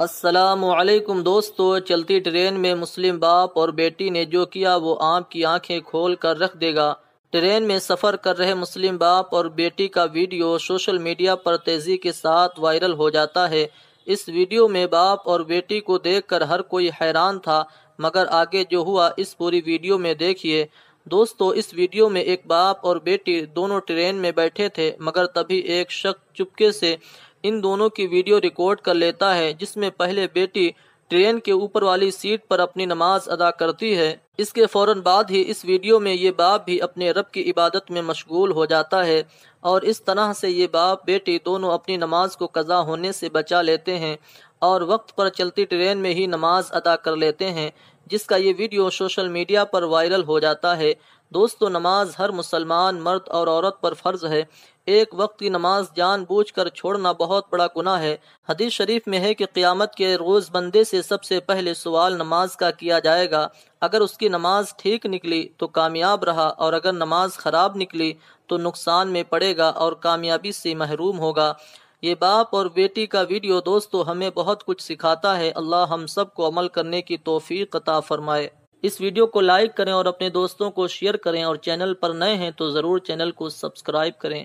असलकुम दोस्तों चलती ट्रेन में मुस्लिम बाप और बेटी ने जो किया वो आम की आंखें खोल कर रख देगा ट्रेन में सफ़र कर रहे मुस्लिम बाप और बेटी का वीडियो सोशल मीडिया पर तेज़ी के साथ वायरल हो जाता है इस वीडियो में बाप और बेटी को देखकर हर कोई हैरान था मगर आगे जो हुआ इस पूरी वीडियो में देखिए दोस्तों इस वीडियो में एक बाप और बेटी दोनों ट्रेन में बैठे थे मगर तभी एक शख्स चुपके से इन दोनों की वीडियो रिकॉर्ड कर लेता है जिसमें पहले बेटी ट्रेन के ऊपर वाली सीट पर अपनी नमाज अदा करती है इसके फौरन बाद ही इस वीडियो में ये बाप भी अपने रब की इबादत में मशगूल हो जाता है और इस तरह से ये बाप बेटी दोनों अपनी नमाज को कज़ा होने से बचा लेते हैं और वक्त पर चलती ट्रेन में ही नमाज अदा कर लेते हैं जिसका ये वीडियो सोशल मीडिया पर वायरल हो जाता है दोस्तों नमाज हर मुसलमान मर्द और औरत पर फर्ज है एक वक्त की नमाज जान बूझ कर छोड़ना बहुत बड़ा गुना है हदीस शरीफ में है कि क़ियामत के रोज़ बंदे से सबसे पहले सवाल नमाज का किया जाएगा अगर उसकी नमाज ठीक निकली तो कामयाब रहा और अगर नमाज ख़राब निकली तो नुकसान में पड़ेगा और कामयाबी से महरूम होगा ये बाप और बेटी का वीडियो दोस्तों हमें बहुत कुछ सिखाता है अल्लाह हम सबको अमल करने की तोफ़ी कता फरमाए इस वीडियो को लाइक करें और अपने दोस्तों को शेयर करें और चैनल पर नए हैं तो ज़रूर चैनल को सब्सक्राइब करें